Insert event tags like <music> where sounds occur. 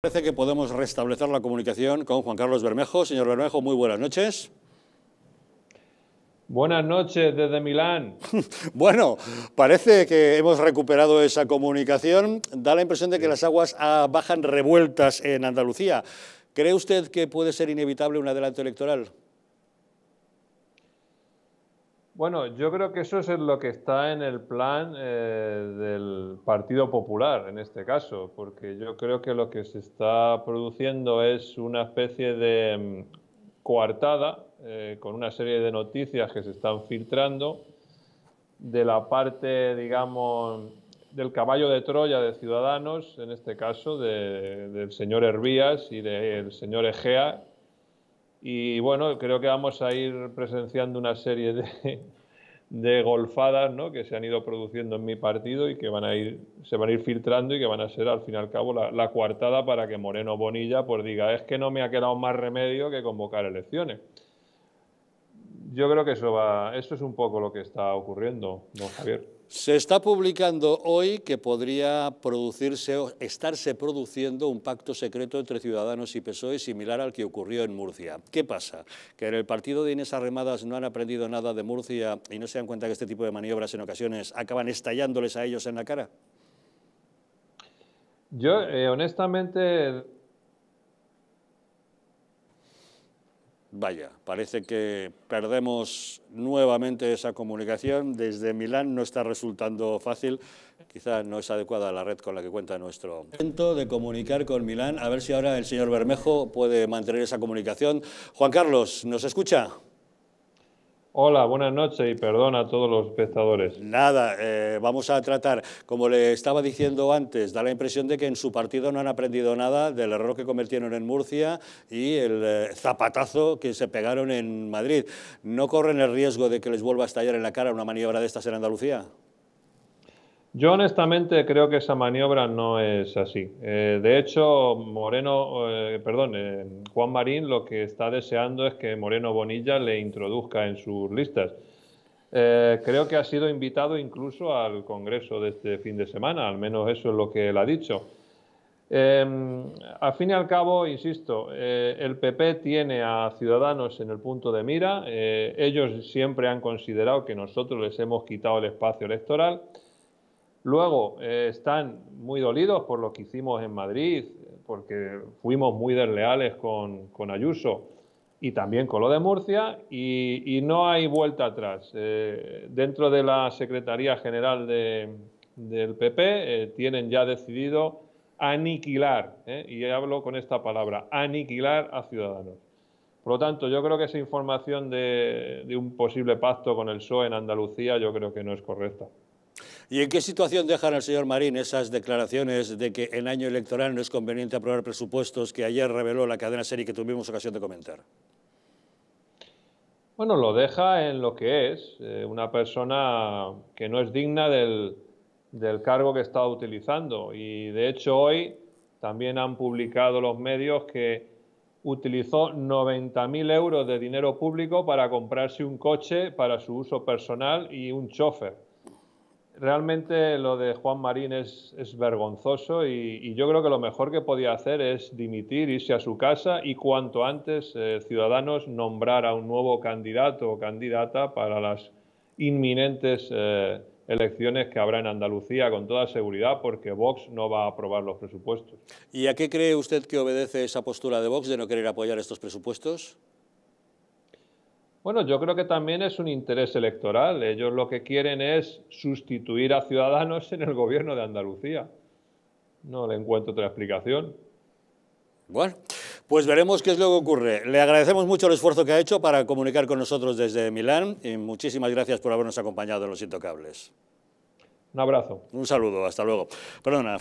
Parece que podemos restablecer la comunicación con Juan Carlos Bermejo. Señor Bermejo, muy buenas noches. Buenas noches desde Milán. <laughs> bueno, parece que hemos recuperado esa comunicación. Da la impresión de que las aguas ah, bajan revueltas en Andalucía. ¿Cree usted que puede ser inevitable un adelanto electoral? Bueno, yo creo que eso es lo que está en el plan eh, del Partido Popular en este caso, porque yo creo que lo que se está produciendo es una especie de mm, coartada eh, con una serie de noticias que se están filtrando de la parte, digamos, del caballo de Troya de Ciudadanos, en este caso del señor Hervías y del señor Egea, y bueno, creo que vamos a ir presenciando una serie de, <laughs> de golfadas ¿no? que se han ido produciendo en mi partido y que van a ir, se van a ir filtrando y que van a ser al fin y al cabo la, coartada para que Moreno Bonilla pues diga es que no me ha quedado más remedio que convocar elecciones. Yo creo que eso va, eso es un poco lo que está ocurriendo, ¿no, Javier. Se está publicando hoy que podría producirse o estarse produciendo un pacto secreto entre Ciudadanos y PSOE similar al que ocurrió en Murcia. ¿Qué pasa? ¿Que en el partido de Inés Arremadas no han aprendido nada de Murcia y no se dan cuenta que este tipo de maniobras en ocasiones acaban estallándoles a ellos en la cara? Yo, eh, honestamente, vaya, parece que perdemos nuevamente esa comunicación. Desde Milán no está resultando fácil, quizá no es adecuada la red con la que cuenta nuestro... Intento de comunicar con Milán, a ver si ahora el señor Bermejo puede mantener esa comunicación. Juan Carlos, ¿nos escucha? Hola, buenas noches y perdón a todos los espectadores. Nada, eh, vamos a tratar, como le estaba diciendo antes, da la impresión de que en su partido no han aprendido nada del error que cometieron en Murcia y el eh, zapatazo que se pegaron en Madrid. ¿No corren el riesgo de que les vuelva a estallar en la cara una maniobra de estas en Andalucía? Yo honestamente creo que esa maniobra no es así. Eh, de hecho, Moreno, eh, perdón, eh, Juan Marín lo que está deseando es que Moreno Bonilla le introduzca en sus listas. creo que ha sido invitado incluso al Congreso de este fin de semana, al menos eso es lo que él ha dicho. Em, al fin y al cabo, insisto, el PP tiene a Ciudadanos en el punto de mira. ellos siempre han considerado que nosotros les hemos quitado el espacio electoral. Luego eh, están muy dolidos por lo que hicimos en Madrid, porque fuimos muy desleales con, Ayuso y también con lo de Murcia, y, no hay vuelta atrás. Eh, dentro de la Secretaría General del PP eh, tienen ya decidido aniquilar, y hablo con esta palabra, aniquilar a Ciudadanos. Por lo tanto, yo creo que esa información de un posible pacto con el PSOE en Andalucía, yo creo que no es correcta. ¿Y en qué situación dejan al señor Marín esas declaraciones de que en año electoral no es conveniente aprobar presupuestos que ayer reveló la cadena serie que tuvimos ocasión de comentar? Bueno, lo deja en lo que es, eh, una persona que no es digna del, del cargo que está utilizando. Y de hecho hoy también han publicado los medios que utilizó 90.000 euros de dinero público para comprarse un coche para su uso personal y un chofer realmente lo de Juan Marín es, vergonzoso y, yo creo que lo mejor que podía hacer es dimitir, irse a su casa y cuanto antes eh, Ciudadanos nombrar a un nuevo candidato o candidata para las inminentes eh, elecciones que habrá en Andalucía con toda seguridad porque Vox no va a aprobar los presupuestos. ¿Y a qué cree usted que obedece esa postura de Vox de no querer apoyar estos presupuestos? Bueno, yo creo que también es un interés electoral. Ellos lo que quieren es sustituir a Ciudadanos en el gobierno de Andalucía. No le encuentro otra explicación. Bueno, pues veremos qué es lo que ocurre. Le agradecemos mucho el esfuerzo que ha hecho para comunicar con nosotros desde Milán y muchísimas gracias por habernos acompañado en Los Intocables. Un abrazo. Un saludo, hasta luego. Perdona.